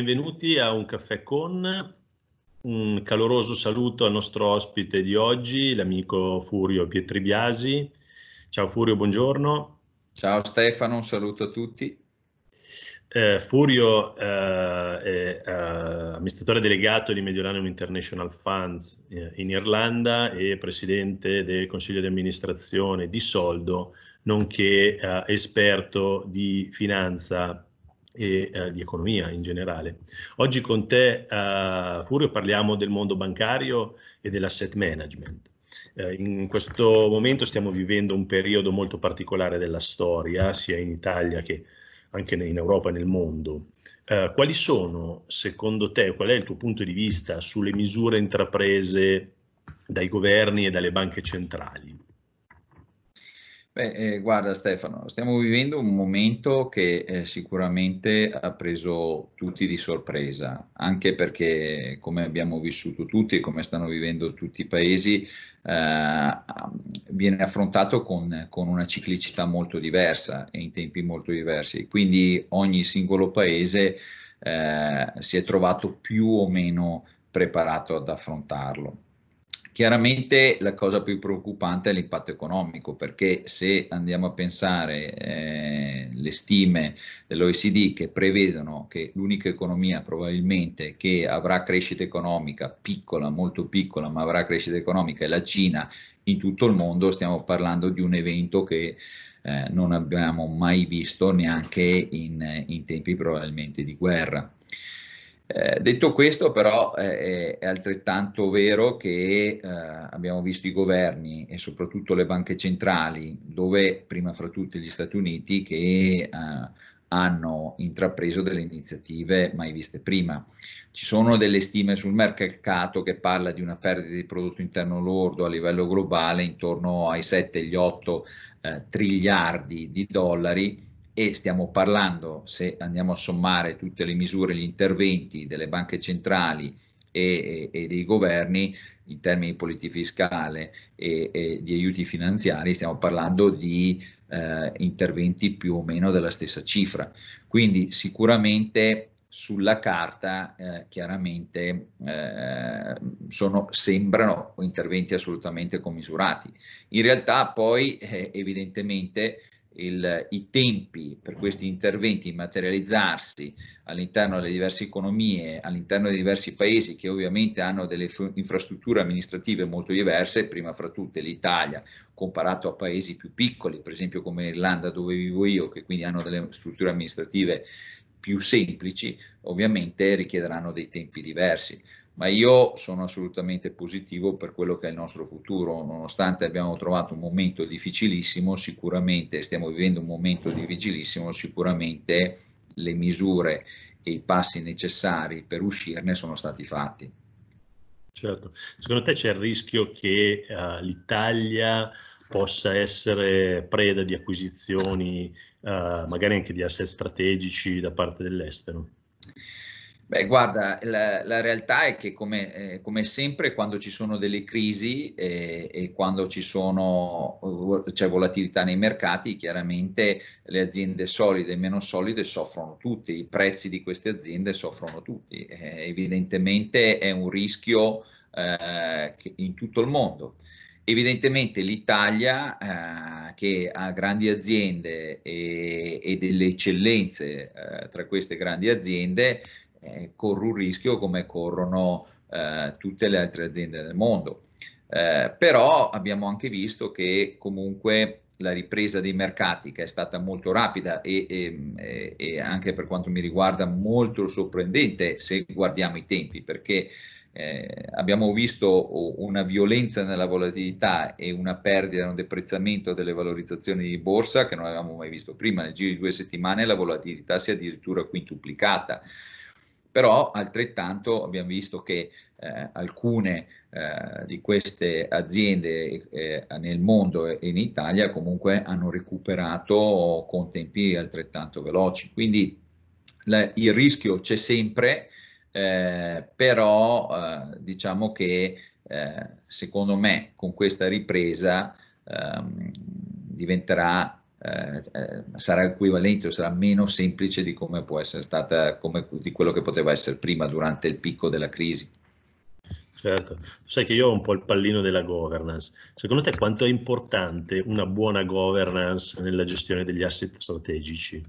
Benvenuti a Un caffè con. Un caloroso saluto al nostro ospite di oggi, l'amico Furio Pietribiasi. Ciao Furio, buongiorno. Ciao Stefano, un saluto a tutti. Eh, Furio eh, è eh, amministratore delegato di Mediolanum International Funds eh, in Irlanda e presidente del consiglio di amministrazione di Soldo, nonché eh, esperto di finanza e eh, di economia in generale. Oggi con te, eh, Furio, parliamo del mondo bancario e dell'asset management. Eh, in questo momento stiamo vivendo un periodo molto particolare della storia, sia in Italia che anche in Europa e nel mondo. Eh, quali sono, secondo te, qual è il tuo punto di vista sulle misure intraprese dai governi e dalle banche centrali Beh, eh, guarda Stefano, stiamo vivendo un momento che eh, sicuramente ha preso tutti di sorpresa, anche perché come abbiamo vissuto tutti e come stanno vivendo tutti i paesi, eh, viene affrontato con, con, una ciclicità molto diversa e in tempi molto diversi. Quindi ogni singolo paese eh, si è trovato più o meno preparato ad affrontarlo. Chiaramente la cosa più preoccupante è l'impatto economico, perché se andiamo a pensare eh, le stime dell'OECD che prevedono che l'unica economia probabilmente che avrà crescita economica, piccola, molto piccola, ma avrà crescita economica è la Cina, in tutto il mondo stiamo parlando di un evento che eh, non abbiamo mai visto neanche in, in tempi probabilmente di guerra. Eh, detto questo, però, eh, è altrettanto vero che eh, abbiamo visto i governi e soprattutto le banche centrali, dove prima fra tutti gli Stati Uniti, che eh, hanno intrapreso delle iniziative mai viste prima. Ci sono delle stime sul mercato che parla di una perdita di prodotto interno lordo a livello globale intorno ai 7-8 gli eh, triliardi di dollari e stiamo parlando, se andiamo a sommare tutte le misure, gli interventi delle banche centrali e, e, e dei governi in termini di politica fiscale e, e di aiuti finanziari, stiamo parlando di eh, interventi più o meno della stessa cifra. Quindi sicuramente sulla carta eh, chiaramente eh, sono, sembrano interventi assolutamente commisurati. In realtà poi eh, evidentemente il, i tempi per mm. questi interventi materializzarsi all'interno delle diverse economie, all'interno dei diversi paesi che ovviamente hanno delle infrastrutture amministrative molto diverse, prima fra tutte l'Italia comparato a paesi più piccoli, per esempio come l'Irlanda dove vivo io, che quindi hanno delle strutture amministrative più semplici, ovviamente richiederanno dei tempi diversi ma io sono assolutamente positivo per quello che è il nostro futuro, nonostante abbiamo trovato un momento difficilissimo, sicuramente stiamo vivendo un momento difficilissimo, sicuramente le misure e i passi necessari per uscirne sono stati fatti. Certo, secondo te c'è il rischio che uh, l'Italia possa essere preda di acquisizioni, uh, magari anche di asset strategici da parte dell'estero? Beh, guarda, la, la, realtà è che come, eh, come, sempre quando ci sono delle crisi eh, e quando ci sono, eh, c'è cioè, volatilità nei mercati, chiaramente le aziende solide e meno solide soffrono tutti, i prezzi di queste aziende soffrono tutti. Eh, evidentemente è un rischio eh, in tutto il mondo. Evidentemente l'Italia, eh, che ha grandi aziende e, e delle eccellenze eh, tra queste grandi aziende, eh, corro un rischio come corrono eh, tutte le altre aziende del mondo. Eh, però abbiamo anche visto che comunque la ripresa dei mercati che è stata molto rapida e, e, e, anche per quanto mi riguarda molto sorprendente se guardiamo i tempi perché eh, abbiamo visto una violenza nella volatilità e una perdita, un deprezzamento delle valorizzazioni di borsa che non avevamo mai visto prima. Nel giro di due settimane la volatilità si è addirittura quintuplicata però altrettanto abbiamo visto che eh, alcune eh, di queste aziende eh, nel mondo e in Italia comunque hanno recuperato con tempi altrettanto veloci, quindi la, il rischio c'è sempre, eh, però eh, diciamo che eh, secondo me con questa ripresa ehm, diventerà eh, eh, sarà equivalente o sarà meno semplice di come può essere stata, come, di quello che poteva essere prima durante il picco della crisi. Certo, sai che io ho un po' il pallino della governance. Secondo te quanto è importante una buona governance nella gestione degli asset strategici?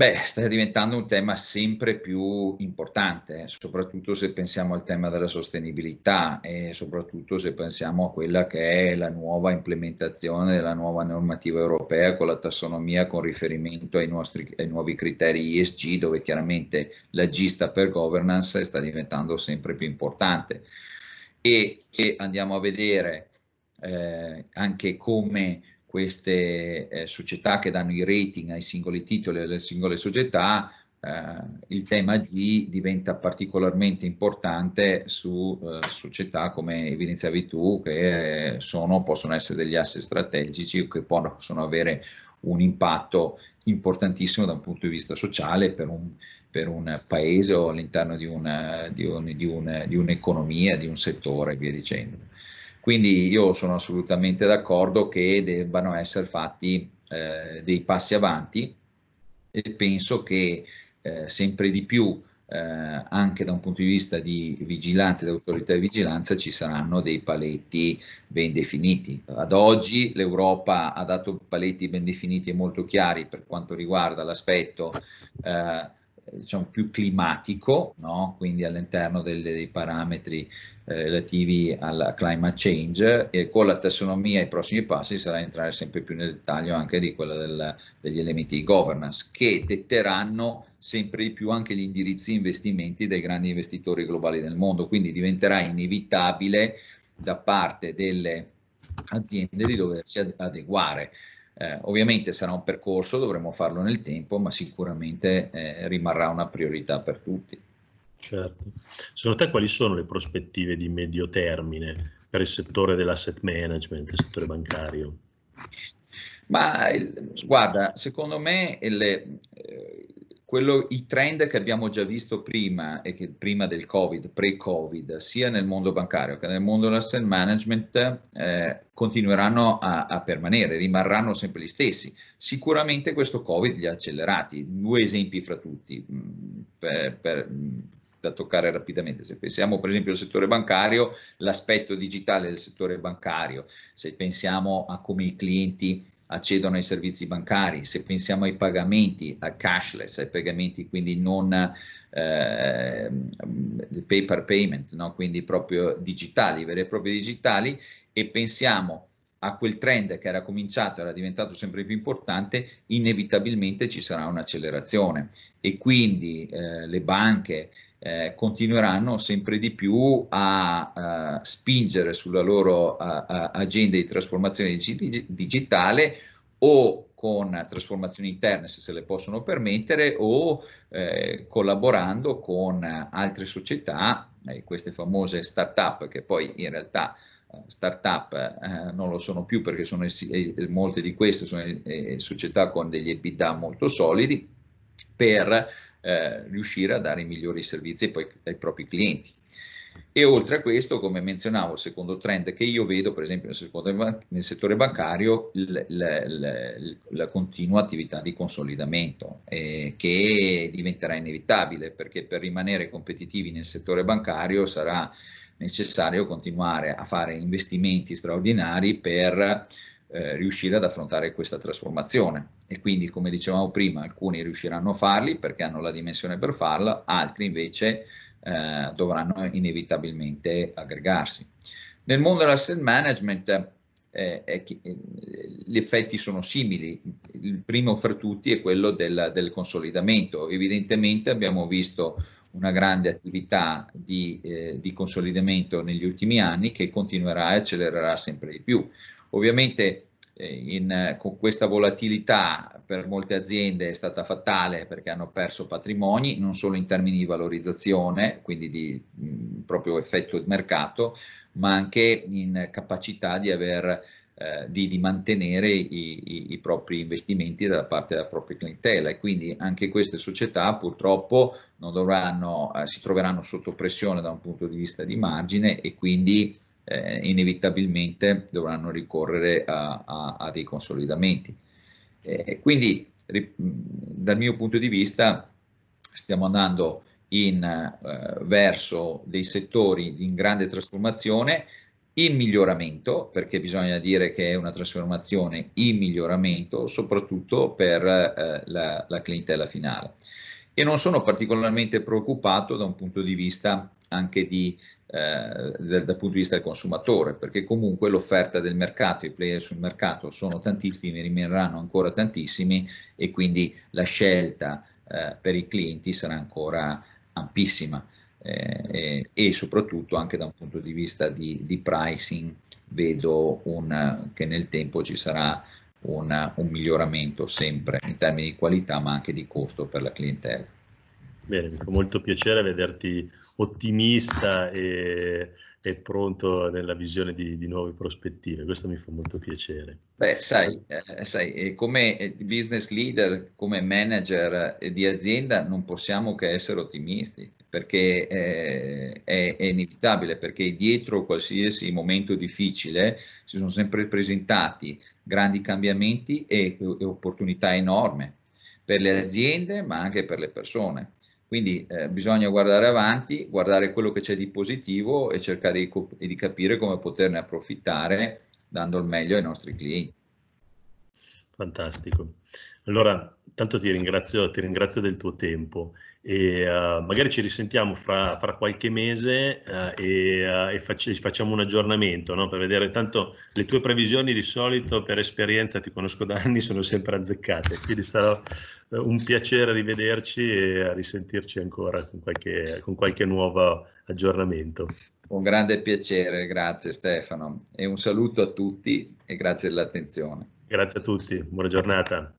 Beh, sta diventando un tema sempre più importante, soprattutto se pensiamo al tema della sostenibilità e soprattutto se pensiamo a quella che è la nuova implementazione della nuova normativa europea con la tassonomia con riferimento ai, nostri, ai nuovi criteri ESG, dove chiaramente la G per governance sta diventando sempre più importante. E se andiamo a vedere eh, anche come queste eh, società che danno i rating ai singoli titoli alle singole società, eh, il tema G diventa particolarmente importante su eh, società come evidenziavi tu, che eh, sono, possono essere degli asset strategici o che possono avere un impatto importantissimo da un punto di vista sociale per un, per un paese o all'interno di, una, di, un, di, un, di un'economia, di un settore e via dicendo. Quindi io sono assolutamente d'accordo che debbano essere fatti eh, dei passi avanti e penso che eh, sempre di più eh, anche da un punto di vista di vigilanza, di autorità di vigilanza, ci saranno dei paletti ben definiti. Ad oggi l'Europa ha dato paletti ben definiti e molto chiari per quanto riguarda l'aspetto eh, eh, diciamo, più climatico, no? quindi all'interno dei, dei parametri eh, relativi al climate change e con la tassonomia i prossimi passi sarà entrare sempre più nel dettaglio anche di quello del, degli elementi di governance che detteranno sempre di più anche gli indirizzi investimenti dei grandi investitori globali del mondo, quindi diventerà inevitabile da parte delle aziende di doversi adeguare. Eh, ovviamente sarà un percorso, dovremo farlo nel tempo, ma sicuramente eh, rimarrà una priorità per tutti. Certo. Secondo te quali sono le prospettive di medio termine per il settore dell'asset management, il settore bancario? Ma il, guarda, secondo me le, eh, quello, i trend che abbiamo già visto prima, e che, prima del Covid, pre-Covid, sia nel mondo bancario che nel mondo dell'asset management, eh, continueranno a, a, permanere, rimarranno sempre gli stessi. Sicuramente questo Covid li ha accelerati. Due esempi fra tutti, mm, per, per, mm, da toccare rapidamente. Se pensiamo per esempio al settore bancario, l'aspetto digitale del settore bancario, se pensiamo a come i clienti accedono ai servizi bancari, se pensiamo ai pagamenti, al cashless, ai pagamenti quindi non eh, pay payment, no? quindi proprio digitali, veri e propri digitali, e pensiamo a quel trend che era cominciato, era diventato sempre più importante, inevitabilmente ci sarà un'accelerazione e quindi eh, le banche, eh, continueranno sempre di più a, a eh, spingere sulla loro a, eh, a agenda di trasformazione dig- digitale o con trasformazioni interne se se le possono permettere o eh, collaborando con altre società, eh, queste famose start-up che poi in realtà eh, start-up eh, non lo sono più perché sono, molte di queste sono società con degli EBITDA molto solidi per eh, riuscire a dare i migliori servizi poi ai propri clienti. E oltre a questo, come menzionavo, il secondo trend che io vedo, per esempio nel, settore bancario, il, il, il, la continua attività di consolidamento, eh, che diventerà inevitabile, perché per rimanere competitivi nel settore bancario sarà necessario continuare a fare investimenti straordinari per eh, riuscire ad affrontare questa trasformazione e quindi come dicevamo prima alcuni riusciranno a farli perché hanno la dimensione per farla, altri invece eh, dovranno inevitabilmente aggregarsi. Nel mondo dell'asset management eh, eh, gli effetti sono simili, il primo fra tutti è quello del, del consolidamento, evidentemente abbiamo visto una grande attività di, eh, di, consolidamento negli ultimi anni che continuerà e accelererà sempre di più. Ovviamente eh, in, eh, con questa volatilità per molte aziende è stata fatale perché hanno perso patrimoni non solo in termini di valorizzazione, quindi di mh, proprio effetto di mercato, ma anche in capacità di, aver, eh, di, di mantenere i, i, i, propri investimenti da parte della propria clientela e quindi anche queste società purtroppo dovranno, eh, si troveranno sotto pressione da un punto di vista di margine e quindi eh, inevitabilmente dovranno ricorrere a, a, a dei consolidamenti. Eh, quindi ri, dal mio punto di vista stiamo andando in, eh, verso dei settori in grande trasformazione, in miglioramento, perché bisogna dire che è una trasformazione in miglioramento, soprattutto per eh, la, la, clientela finale. E non sono particolarmente preoccupato da un punto di vista anche di eh, dal, dal, punto di vista del consumatore, perché comunque l'offerta del mercato, i player sul mercato sono tantissimi, rimarranno ancora tantissimi e quindi la scelta eh, per i clienti sarà ancora ampissima eh, e soprattutto anche da un punto di vista di, di pricing vedo un, che nel tempo ci sarà una, un miglioramento sempre in termini di qualità ma anche di costo per la clientela. Bene, mi fa molto piacere vederti ottimista e, e pronto nella visione di, di, nuove prospettive, questo mi fa molto piacere. Beh, sai, eh, sai, eh, come eh, business leader, come manager di azienda non possiamo che essere ottimisti, perché è, è, inevitabile, perché dietro qualsiasi momento difficile si sono sempre presentati grandi cambiamenti e, e opportunità enorme per le aziende ma anche per le persone. Quindi eh, bisogna guardare avanti, guardare quello che c'è di positivo e cercare di, di capire come poterne approfittare dando il meglio ai nostri clienti. Fantastico. Allora, tanto ti ringrazio, ti ringrazio del tuo tempo e uh, magari ci risentiamo fra, fra qualche mese uh, e, uh, e fac- facciamo un aggiornamento no? per vedere tanto le tue previsioni di solito per esperienza ti conosco da anni sono sempre azzeccate quindi sarà un piacere rivederci e a risentirci ancora con qualche, con qualche nuovo aggiornamento un grande piacere grazie Stefano e un saluto a tutti e grazie dell'attenzione grazie a tutti buona giornata